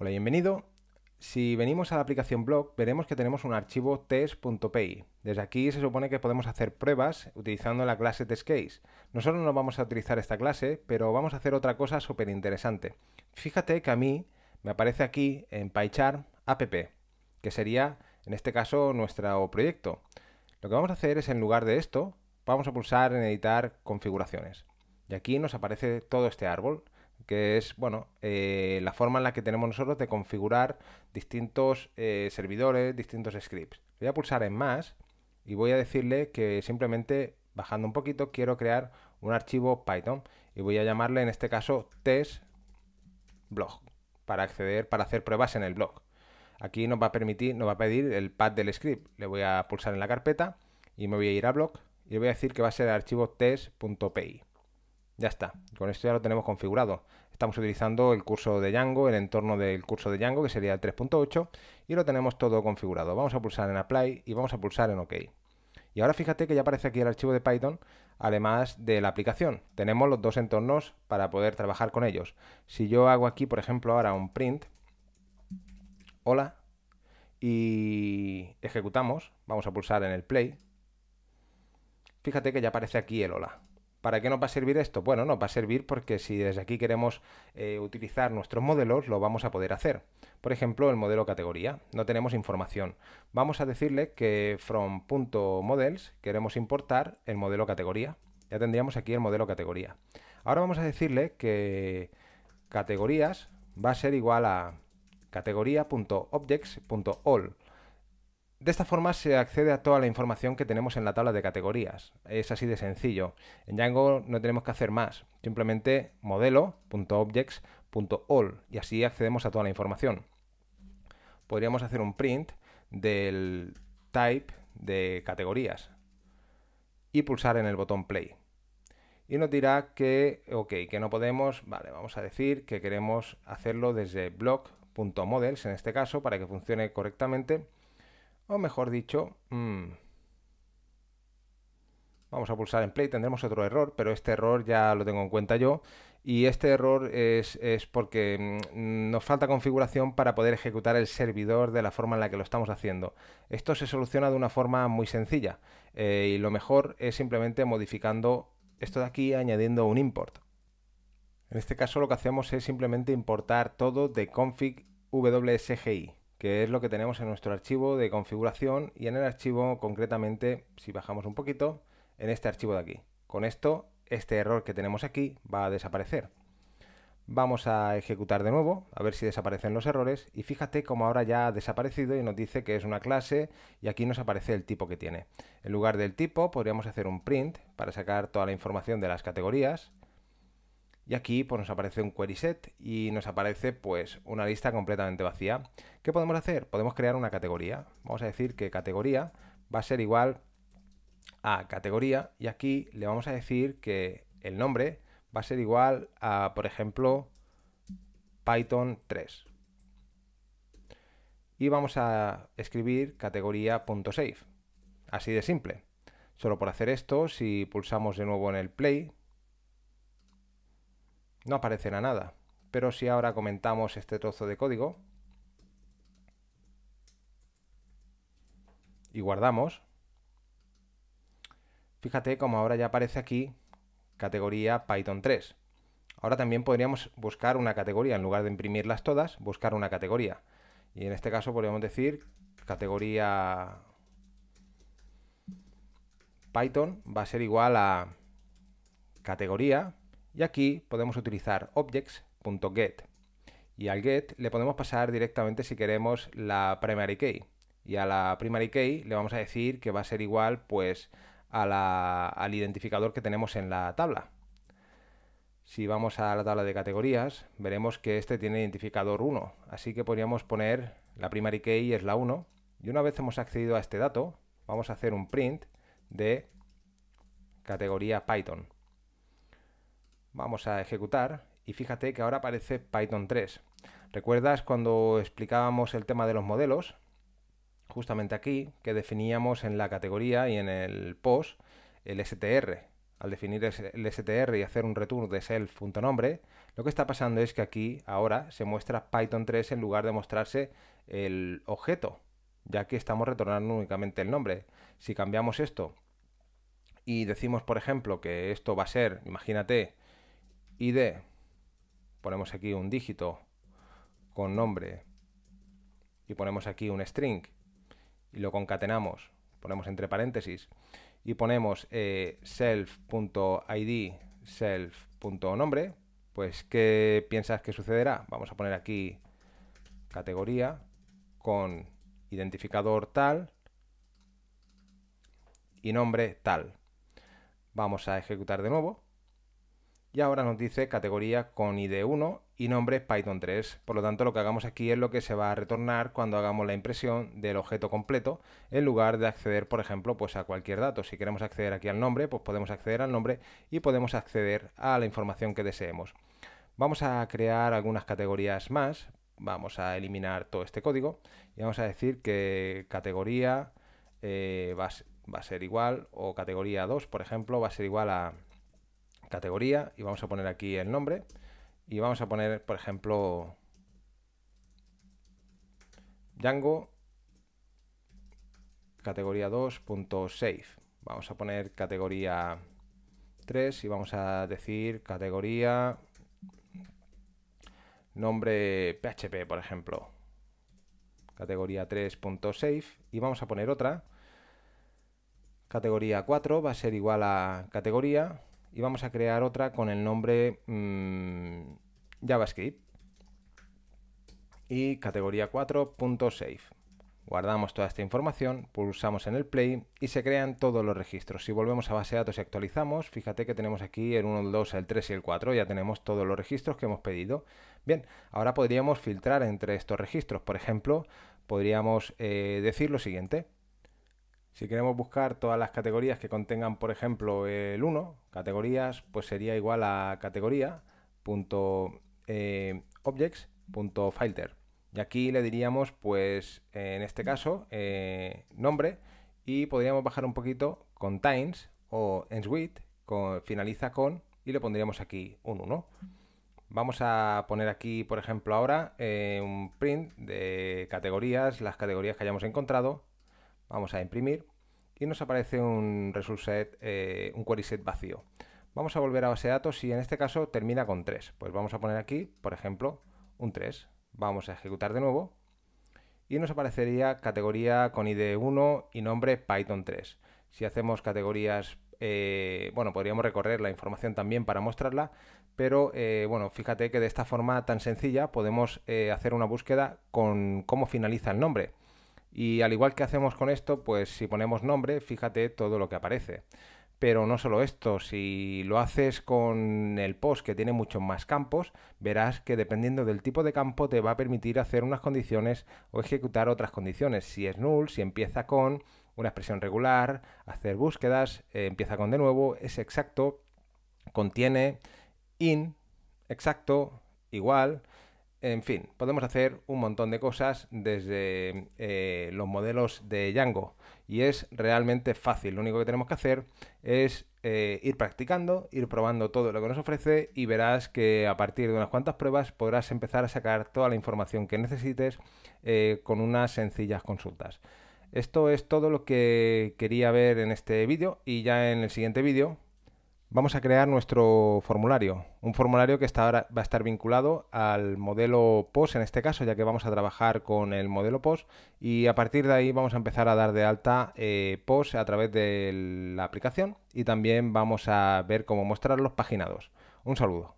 Hola, bienvenido. Si venimos a la aplicación blog, veremos que tenemos un archivo test.py. Desde aquí se supone que podemos hacer pruebas utilizando la clase testcase. Nosotros no vamos a utilizar esta clase, pero vamos a hacer otra cosa súper interesante. Fíjate que a mí me aparece aquí en PyCharm app, que sería en este caso nuestro proyecto. Lo que vamos a hacer es en lugar de esto, vamos a pulsar en editar configuraciones. Y aquí nos aparece todo este árbol que es bueno eh, la forma en la que tenemos nosotros de configurar distintos eh, servidores, distintos scripts. Voy a pulsar en más y voy a decirle que simplemente bajando un poquito quiero crear un archivo Python y voy a llamarle en este caso test blog para acceder, para hacer pruebas en el blog. Aquí nos va a permitir, nos va a pedir el path del script. Le voy a pulsar en la carpeta y me voy a ir a blog y le voy a decir que va a ser el archivo test.py. Ya está, con esto ya lo tenemos configurado. Estamos utilizando el curso de Django, el entorno del curso de Django, que sería el 3.8, y lo tenemos todo configurado. Vamos a pulsar en Apply y vamos a pulsar en OK. Y ahora fíjate que ya aparece aquí el archivo de Python, además de la aplicación. Tenemos los dos entornos para poder trabajar con ellos. Si yo hago aquí, por ejemplo, ahora un print, hola, y ejecutamos, vamos a pulsar en el play, fíjate que ya aparece aquí el hola. ¿Para qué nos va a servir esto? Bueno, nos va a servir porque si desde aquí queremos eh, utilizar nuestros modelos, lo vamos a poder hacer. Por ejemplo, el modelo categoría. No tenemos información. Vamos a decirle que from .models queremos importar el modelo categoría. Ya tendríamos aquí el modelo categoría. Ahora vamos a decirle que categorías va a ser igual a categoría.objects.all. De esta forma se accede a toda la información que tenemos en la tabla de categorías. Es así de sencillo. En Django no tenemos que hacer más, simplemente modelo.objects.all y así accedemos a toda la información. Podríamos hacer un print del type de categorías y pulsar en el botón play. Y nos dirá que, ok, que no podemos, vale, vamos a decir que queremos hacerlo desde blog.models en este caso para que funcione correctamente o mejor dicho, mm, vamos a pulsar en play, tendremos otro error, pero este error ya lo tengo en cuenta yo. Y este error es, porque mm, nos falta configuración para poder ejecutar el servidor de la forma en la que lo estamos haciendo. Esto se soluciona de una forma muy sencilla eh, y lo mejor es simplemente modificando esto de aquí añadiendo un import. En este caso lo que hacemos es simplemente importar todo de config WSGI que es lo que tenemos en nuestro archivo de configuración y en el archivo concretamente, si bajamos un poquito, en este archivo de aquí. Con esto, este error que tenemos aquí va a desaparecer. Vamos a ejecutar de nuevo, a ver si desaparecen los errores, y fíjate cómo ahora ya ha desaparecido y nos dice que es una clase y aquí nos aparece el tipo que tiene. En lugar del tipo podríamos hacer un print para sacar toda la información de las categorías, y aquí pues, nos aparece un query set y nos aparece pues, una lista completamente vacía. ¿Qué podemos hacer? Podemos crear una categoría. Vamos a decir que categoría va a ser igual a categoría y aquí le vamos a decir que el nombre va a ser igual a, por ejemplo, Python 3. Y vamos a escribir categoría.save. Así de simple. Solo por hacer esto, si pulsamos de nuevo en el play, no aparecerá nada. Pero si ahora comentamos este trozo de código y guardamos, fíjate cómo ahora ya aparece aquí categoría Python 3. Ahora también podríamos buscar una categoría, en lugar de imprimirlas todas, buscar una categoría. Y en este caso podríamos decir categoría Python va a ser igual a categoría y aquí podemos utilizar objects.get. Y al get le podemos pasar directamente si queremos la primary key. Y a la primary key le vamos a decir que va a ser igual pues a la, al identificador que tenemos en la tabla. Si vamos a la tabla de categorías, veremos que este tiene identificador 1, así que podríamos poner la primary key es la 1. Y una vez hemos accedido a este dato, vamos a hacer un print de categoría Python. Vamos a ejecutar y fíjate que ahora aparece Python 3. ¿Recuerdas cuando explicábamos el tema de los modelos? Justamente aquí, que definíamos en la categoría y en el post el str. Al definir el str y hacer un return de self.nombre, lo que está pasando es que aquí ahora se muestra Python 3 en lugar de mostrarse el objeto, ya que estamos retornando únicamente el nombre. Si cambiamos esto y decimos, por ejemplo, que esto va a ser, imagínate, ID, ponemos aquí un dígito con nombre y ponemos aquí un string y lo concatenamos, ponemos entre paréntesis y ponemos eh, self.id, self.nombre, pues ¿qué piensas que sucederá? Vamos a poner aquí categoría con identificador tal y nombre tal. Vamos a ejecutar de nuevo y ahora nos dice categoría con ID 1 y nombre Python 3. Por lo tanto, lo que hagamos aquí es lo que se va a retornar cuando hagamos la impresión del objeto completo, en lugar de acceder, por ejemplo, pues a cualquier dato. Si queremos acceder aquí al nombre, pues podemos acceder al nombre y podemos acceder a la información que deseemos. Vamos a crear algunas categorías más. Vamos a eliminar todo este código y vamos a decir que categoría eh, va, va a ser igual o categoría 2, por ejemplo, va a ser igual a categoría y vamos a poner aquí el nombre y vamos a poner, por ejemplo, Django categoría 2.save. Vamos a poner categoría 3 y vamos a decir categoría nombre PHP, por ejemplo. Categoría 3.save y vamos a poner otra. Categoría 4 va a ser igual a categoría y vamos a crear otra con el nombre mm, JavaScript y categoría 4.save. Guardamos toda esta información, pulsamos en el play y se crean todos los registros. Si volvemos a base de datos y actualizamos, fíjate que tenemos aquí el 1, el 2, el 3 y el 4. Ya tenemos todos los registros que hemos pedido. Bien, ahora podríamos filtrar entre estos registros. Por ejemplo, podríamos eh, decir lo siguiente. Si queremos buscar todas las categorías que contengan, por ejemplo, el 1, categorías, pues sería igual a categoría.objects.filter. Eh, y aquí le diríamos, pues, en este caso, eh, nombre. Y podríamos bajar un poquito con times o ends with, finaliza con, y le pondríamos aquí un 1. Vamos a poner aquí, por ejemplo, ahora eh, un print de categorías, las categorías que hayamos encontrado Vamos a imprimir y nos aparece un result set, eh, un query set vacío. Vamos a volver a base de datos y en este caso termina con 3. Pues vamos a poner aquí, por ejemplo, un 3. Vamos a ejecutar de nuevo y nos aparecería categoría con ID 1 y nombre Python 3. Si hacemos categorías, eh, bueno, podríamos recorrer la información también para mostrarla, pero eh, bueno, fíjate que de esta forma tan sencilla podemos hacer una búsqueda con cómo finaliza el nombre. Y al igual que hacemos con esto, pues si ponemos nombre, fíjate todo lo que aparece. Pero no solo esto, si lo haces con el post que tiene muchos más campos, verás que dependiendo del tipo de campo te va a permitir hacer unas condiciones o ejecutar otras condiciones. Si es null, si empieza con una expresión regular, hacer búsquedas, eh, empieza con de nuevo, es exacto, contiene in, exacto, igual, en fin, podemos hacer un montón de cosas desde eh, los modelos de Django y es realmente fácil. Lo único que tenemos que hacer es eh, ir practicando, ir probando todo lo que nos ofrece y verás que a partir de unas cuantas pruebas podrás empezar a sacar toda la información que necesites eh, con unas sencillas consultas. Esto es todo lo que quería ver en este vídeo y ya en el siguiente vídeo vamos a crear nuestro formulario. Un formulario que va a estar vinculado al modelo POS en este caso, ya que vamos a trabajar con el modelo POS. Y a partir de ahí vamos a empezar a dar de alta eh, POS a través de la aplicación y también vamos a ver cómo mostrar los paginados. Un saludo.